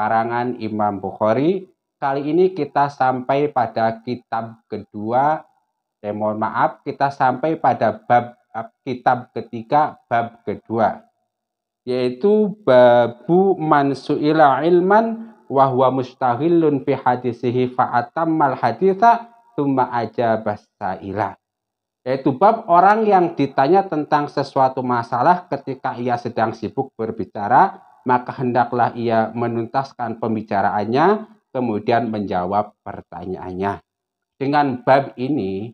karangan Imam Bukhari. Kali ini kita sampai pada kitab kedua, Saya eh, mohon maaf, kita sampai pada bab eh, kitab ketiga, bab kedua, yaitu babu mansuila ilman wahwa mustahilun fi hadisihi mal haditha tuma aja ilah. yaitu bab orang yang ditanya tentang sesuatu masalah ketika ia sedang sibuk berbicara maka hendaklah ia menuntaskan pembicaraannya, kemudian menjawab pertanyaannya. Dengan bab ini,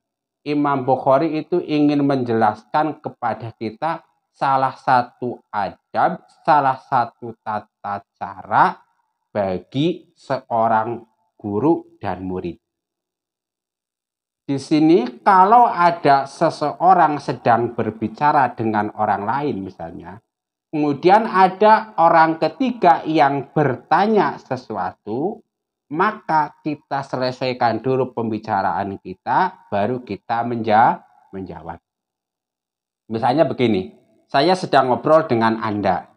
Imam Bukhari itu ingin menjelaskan kepada kita salah satu adab, salah satu tata cara bagi seorang guru dan murid. Di sini kalau ada seseorang sedang berbicara dengan orang lain misalnya, kemudian ada orang ketiga yang bertanya sesuatu, maka kita selesaikan dulu pembicaraan kita, baru kita menja menjawab. Misalnya begini, saya sedang ngobrol dengan Anda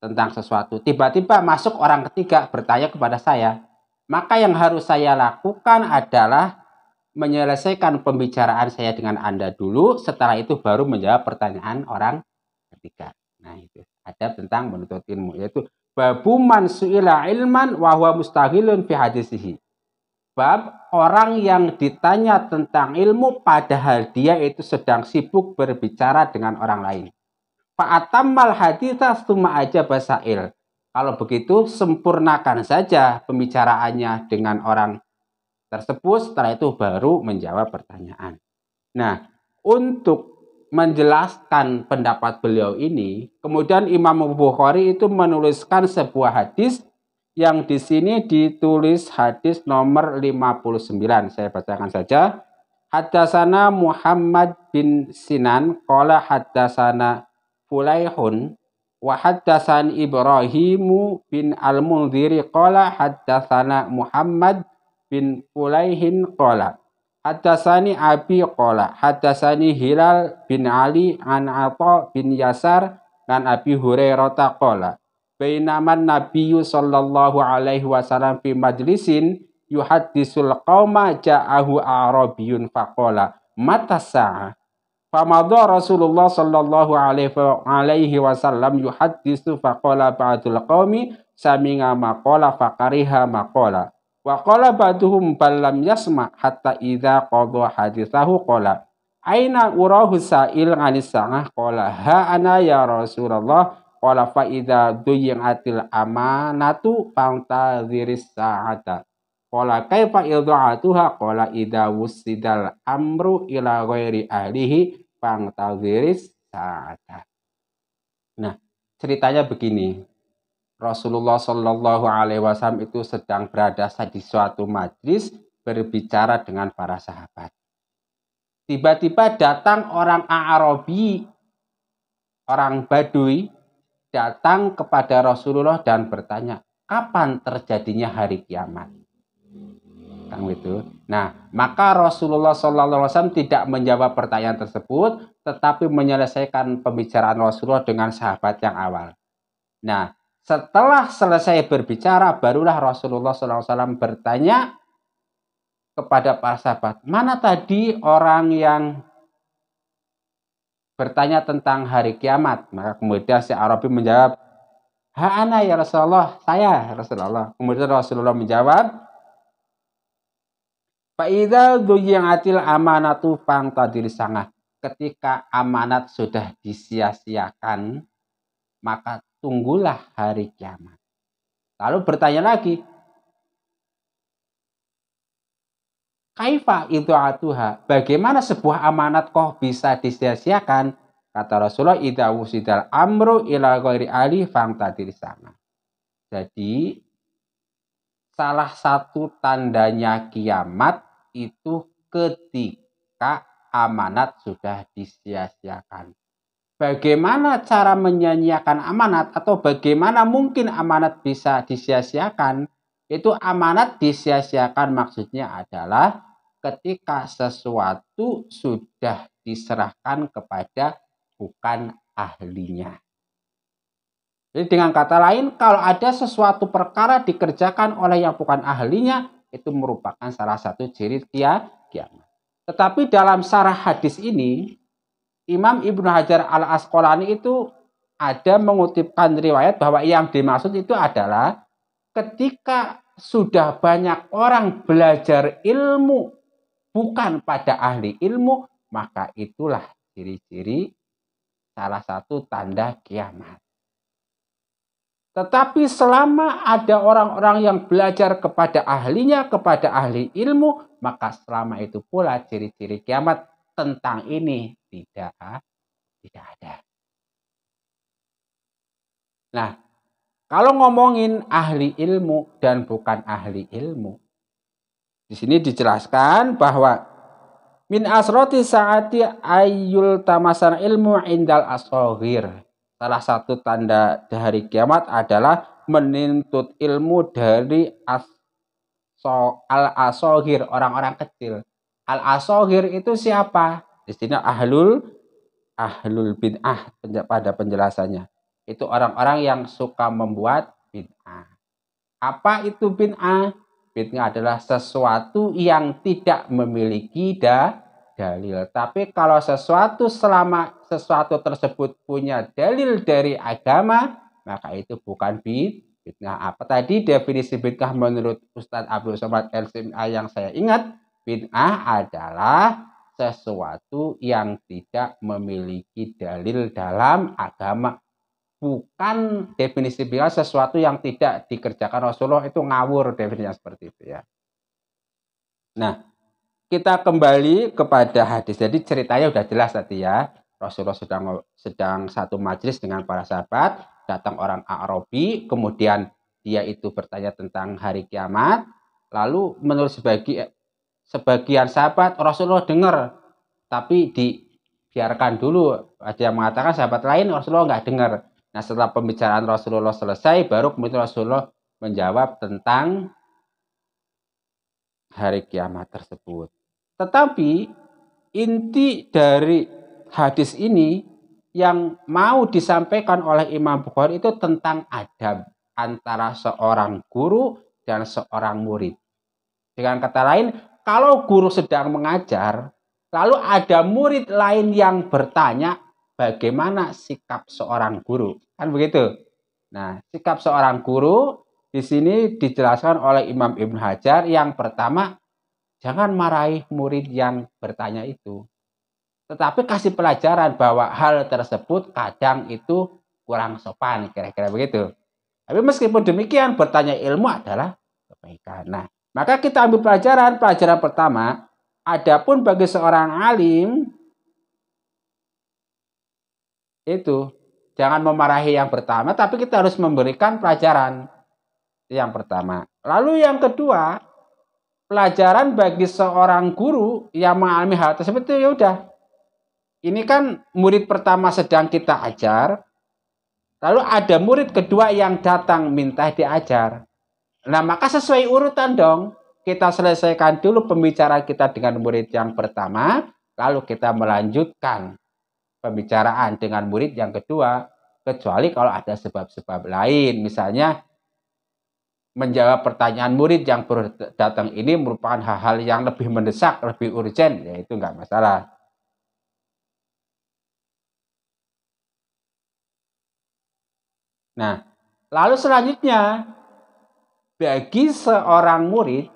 tentang sesuatu. Tiba-tiba masuk orang ketiga bertanya kepada saya, maka yang harus saya lakukan adalah menyelesaikan pembicaraan saya dengan Anda dulu, setelah itu baru menjawab pertanyaan orang ketiga. Nah, itu ada tentang menuntut ilmu yaitu babu man ilman wahwa mustahilun fi hadisihi. Bab orang yang ditanya tentang ilmu padahal dia itu sedang sibuk berbicara dengan orang lain. Fa'atammal haditha tuma aja basail. Kalau begitu sempurnakan saja pembicaraannya dengan orang tersebut setelah itu baru menjawab pertanyaan. Nah, untuk menjelaskan pendapat beliau ini, kemudian Imam Bukhari itu menuliskan sebuah hadis yang di sini ditulis hadis nomor 59. Saya bacakan saja. Hadasana Muhammad bin Sinan qala hadasana Fulaihun wa hadasan Ibrahimu bin Al-Mundhiri qala hadasana Muhammad bin Fulaihin qala Hadasani Abi Qola, Hadasani Hilal bin Ali an Atha bin Yasar dan Abi Hurairah Qola. Bainaman Nabiyyu sallallahu alaihi wasallam fi majlisin yuhaddisul qauma ja'ahu Arabiyun faqala mata sa'a famadha Rasulullah sallallahu alaihi wasallam yuhaddisu faqala ba'dul qaumi sami'a maqala faqariha maqala Wa qala ba'duhum balam yasma hatta idza qadha hadithahu qala aina urahu sa'il 'anis sa'ah qala ha ana ya Rasulullah qala fa idza atil amanatu fantaziris sa'ata Qala kaifa idza'atuha qala idza wusidal amru ila ghairi ahlihi fantaziris sa'ata Nah, ceritanya begini. Rasulullah Shallallahu Alaihi Wasallam itu sedang berada di suatu majlis berbicara dengan para sahabat. Tiba-tiba datang orang Arabi, orang Badui, datang kepada Rasulullah dan bertanya, kapan terjadinya hari kiamat? Kan itu. Nah, maka Rasulullah Shallallahu Alaihi Wasallam tidak menjawab pertanyaan tersebut, tetapi menyelesaikan pembicaraan Rasulullah dengan sahabat yang awal. Nah, setelah selesai berbicara, barulah Rasulullah SAW bertanya kepada para sahabat, mana tadi orang yang bertanya tentang hari kiamat? Maka kemudian si Arabi menjawab, Ha'ana ya Rasulullah, saya Rasulullah. Kemudian Rasulullah menjawab, Fa'idhal duyi'atil amanatu fang tadiri sangah. Ketika amanat sudah disia-siakan, maka tunggulah hari kiamat. Lalu bertanya lagi, Kaifa itu atuha, bagaimana sebuah amanat kok bisa disia-siakan? Kata Rasulullah, Ida wusidal amru ila ghairi ali fang tadi sana. Jadi, salah satu tandanya kiamat itu ketika amanat sudah disia-siakan bagaimana cara menyanyiakan amanat atau bagaimana mungkin amanat bisa disia-siakan, itu amanat disia-siakan maksudnya adalah ketika sesuatu sudah diserahkan kepada bukan ahlinya. Jadi dengan kata lain, kalau ada sesuatu perkara dikerjakan oleh yang bukan ahlinya, itu merupakan salah satu ciri kiamat. Tetapi dalam syarah hadis ini, Imam Ibnu Hajar al Asqalani itu ada mengutipkan riwayat bahwa yang dimaksud itu adalah ketika sudah banyak orang belajar ilmu bukan pada ahli ilmu, maka itulah ciri-ciri salah satu tanda kiamat. Tetapi selama ada orang-orang yang belajar kepada ahlinya, kepada ahli ilmu, maka selama itu pula ciri-ciri kiamat tentang ini tidak ah, tidak ada. Nah, kalau ngomongin ahli ilmu dan bukan ahli ilmu, di sini dijelaskan bahwa min asroti saati ayul tamasan ilmu indal asohir. Salah satu tanda dari kiamat adalah menuntut ilmu dari as al asohir orang-orang kecil. Al-asohir itu siapa? Istilah ahlul ahlul bid'ah pada penjelasannya. Itu orang-orang yang suka membuat bid'ah. Apa itu bid'ah? Bid'ah adalah sesuatu yang tidak memiliki da dalil. Tapi kalau sesuatu selama sesuatu tersebut punya dalil dari agama, maka itu bukan bid bid'ah. Apa tadi definisi bid'ah menurut Ustadz Abdul Somad LCMA yang saya ingat? Bid'ah adalah sesuatu yang tidak memiliki dalil dalam agama. Bukan definisi bid'ah sesuatu yang tidak dikerjakan Rasulullah itu ngawur definisinya seperti itu ya. Nah, kita kembali kepada hadis. Jadi ceritanya sudah jelas tadi ya. Rasulullah sedang sedang satu majlis dengan para sahabat, datang orang Arabi, kemudian dia itu bertanya tentang hari kiamat. Lalu menurut sebagian sebagian sahabat Rasulullah dengar tapi dibiarkan dulu ada yang mengatakan sahabat lain Rasulullah nggak dengar nah setelah pembicaraan Rasulullah selesai baru kemudian Rasulullah menjawab tentang hari kiamat tersebut tetapi inti dari hadis ini yang mau disampaikan oleh Imam Bukhari itu tentang adab antara seorang guru dan seorang murid. Dengan kata lain, kalau guru sedang mengajar, lalu ada murid lain yang bertanya bagaimana sikap seorang guru. Kan begitu. Nah, sikap seorang guru di sini dijelaskan oleh Imam Ibn Hajar yang pertama, jangan marahi murid yang bertanya itu. Tetapi kasih pelajaran bahwa hal tersebut kadang itu kurang sopan, kira-kira begitu. Tapi meskipun demikian, bertanya ilmu adalah kebaikan. Nah, maka kita ambil pelajaran, pelajaran pertama, adapun bagi seorang alim itu jangan memarahi yang pertama, tapi kita harus memberikan pelajaran yang pertama. Lalu yang kedua, pelajaran bagi seorang guru yang mengalami hal tersebut itu ya udah. Ini kan murid pertama sedang kita ajar, lalu ada murid kedua yang datang minta diajar. Nah, maka sesuai urutan dong. Kita selesaikan dulu pembicaraan kita dengan murid yang pertama, lalu kita melanjutkan pembicaraan dengan murid yang kedua, kecuali kalau ada sebab-sebab lain. Misalnya, menjawab pertanyaan murid yang datang ini merupakan hal-hal yang lebih mendesak, lebih urgent, yaitu itu nggak masalah. Nah, lalu selanjutnya bagi seorang murid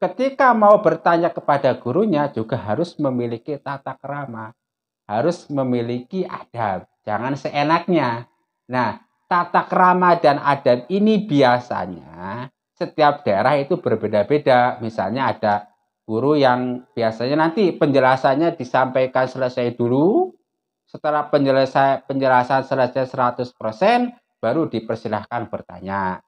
ketika mau bertanya kepada gurunya juga harus memiliki tata kerama, harus memiliki adab, jangan seenaknya. Nah, tata kerama dan adab ini biasanya setiap daerah itu berbeda-beda. Misalnya ada guru yang biasanya nanti penjelasannya disampaikan selesai dulu, setelah penjelasan penjelasan selesai 100%, baru dipersilahkan bertanya.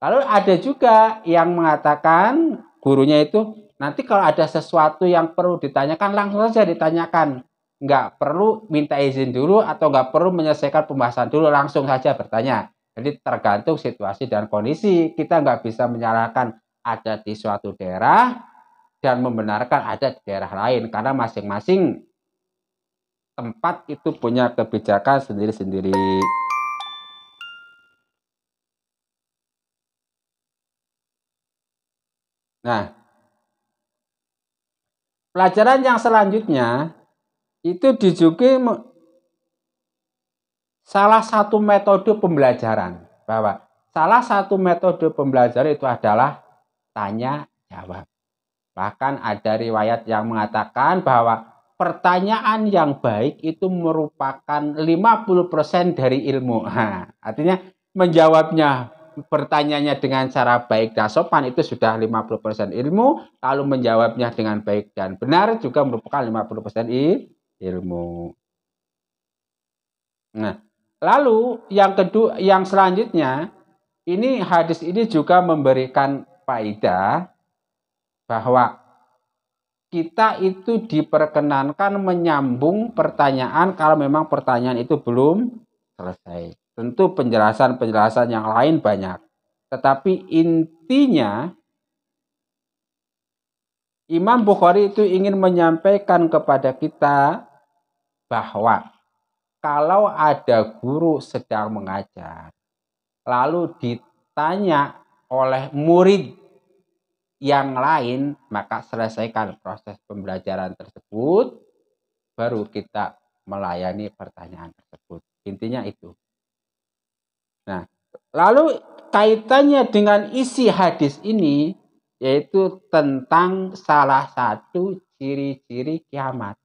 Lalu ada juga yang mengatakan gurunya itu nanti kalau ada sesuatu yang perlu ditanyakan langsung saja ditanyakan. Nggak perlu minta izin dulu atau nggak perlu menyelesaikan pembahasan dulu langsung saja bertanya. Jadi tergantung situasi dan kondisi. Kita nggak bisa menyalahkan ada di suatu daerah dan membenarkan ada di daerah lain karena masing-masing tempat itu punya kebijakan sendiri-sendiri. Nah, pelajaran yang selanjutnya itu dijuki salah satu metode pembelajaran bahwa salah satu metode pembelajaran itu adalah tanya jawab. Bahkan ada riwayat yang mengatakan bahwa pertanyaan yang baik itu merupakan 50% dari ilmu. Ha, artinya menjawabnya bertanyanya dengan cara baik dan sopan itu sudah 50% ilmu, lalu menjawabnya dengan baik dan benar juga merupakan 50% ilmu. Nah, lalu yang kedua yang selanjutnya ini hadis ini juga memberikan faedah bahwa kita itu diperkenankan menyambung pertanyaan kalau memang pertanyaan itu belum selesai. Tentu penjelasan-penjelasan yang lain banyak. Tetapi intinya Imam Bukhari itu ingin menyampaikan kepada kita bahwa kalau ada guru sedang mengajar, lalu ditanya oleh murid yang lain, maka selesaikan proses pembelajaran tersebut, baru kita melayani pertanyaan tersebut. Intinya itu. Nah, lalu kaitannya dengan isi hadis ini yaitu tentang salah satu ciri-ciri kiamat.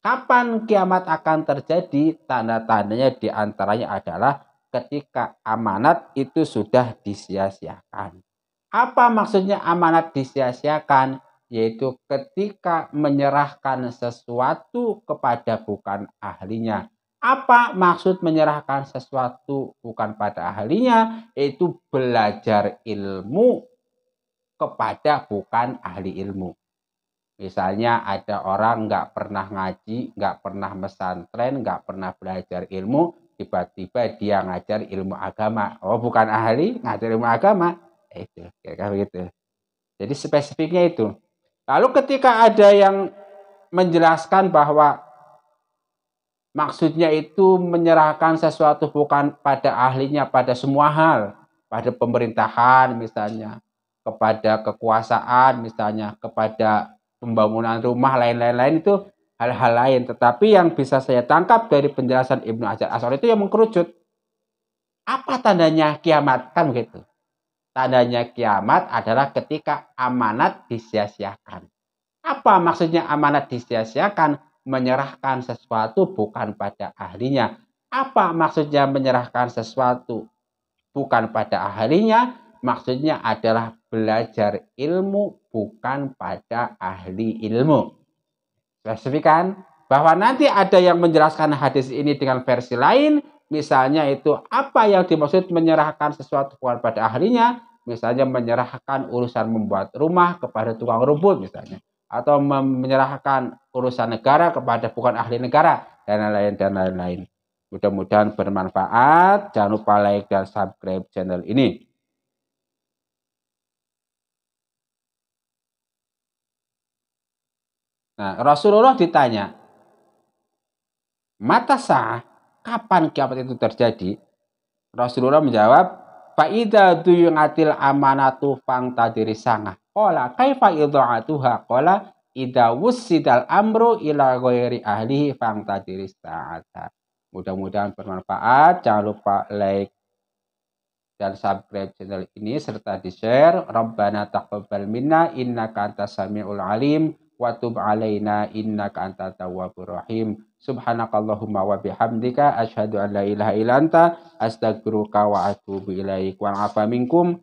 Kapan kiamat akan terjadi? Tanda-tandanya diantaranya adalah ketika amanat itu sudah disia-siakan. Apa maksudnya amanat disia-siakan? Yaitu ketika menyerahkan sesuatu kepada bukan ahlinya. Apa maksud menyerahkan sesuatu bukan pada ahlinya, yaitu belajar ilmu kepada bukan ahli ilmu. Misalnya ada orang nggak pernah ngaji, nggak pernah mesantren, nggak pernah belajar ilmu, tiba-tiba dia ngajar ilmu agama. Oh bukan ahli, ngajar ilmu agama. Eh, itu, kayak begitu. Jadi spesifiknya itu. Lalu ketika ada yang menjelaskan bahwa Maksudnya itu menyerahkan sesuatu bukan pada ahlinya, pada semua hal, pada pemerintahan misalnya, kepada kekuasaan misalnya, kepada pembangunan rumah lain lain itu hal-hal lain. Tetapi yang bisa saya tangkap dari penjelasan Ibnu Hajar Aswad itu yang mengkerucut. Apa tandanya kiamat kan begitu? Tandanya kiamat adalah ketika amanat disia-siakan. Apa maksudnya amanat disia-siakan? menyerahkan sesuatu bukan pada ahlinya. Apa maksudnya menyerahkan sesuatu bukan pada ahlinya? Maksudnya adalah belajar ilmu bukan pada ahli ilmu. Spesifikan bahwa nanti ada yang menjelaskan hadis ini dengan versi lain, misalnya itu apa yang dimaksud menyerahkan sesuatu bukan pada ahlinya, misalnya menyerahkan urusan membuat rumah kepada tukang rumput misalnya atau menyerahkan urusan negara kepada bukan ahli negara dan lain-lain dan lain-lain. Mudah-mudahan bermanfaat. Jangan lupa like dan subscribe channel ini. Nah, Rasulullah ditanya, mata sah kapan kiamat itu terjadi? Rasulullah menjawab, Fa'idha tuyunatil amanatu fang tadiri sangah. Kola kaifa idha'atuha? kola idha wussidal amru ila ghairi ahlihi fangtadiris ta'ata. Mudah-mudahan bermanfaat. Jangan lupa like dan subscribe channel ini serta di-share. Rabbana taqabbal minna innaka antas samiul alim wa tub alaina innaka antat tawwabur rahim. Subhanakallahumma wa bihamdika asyhadu an la ilaha illa anta astaghfiruka wa atubu ilaik. Wa afa minkum.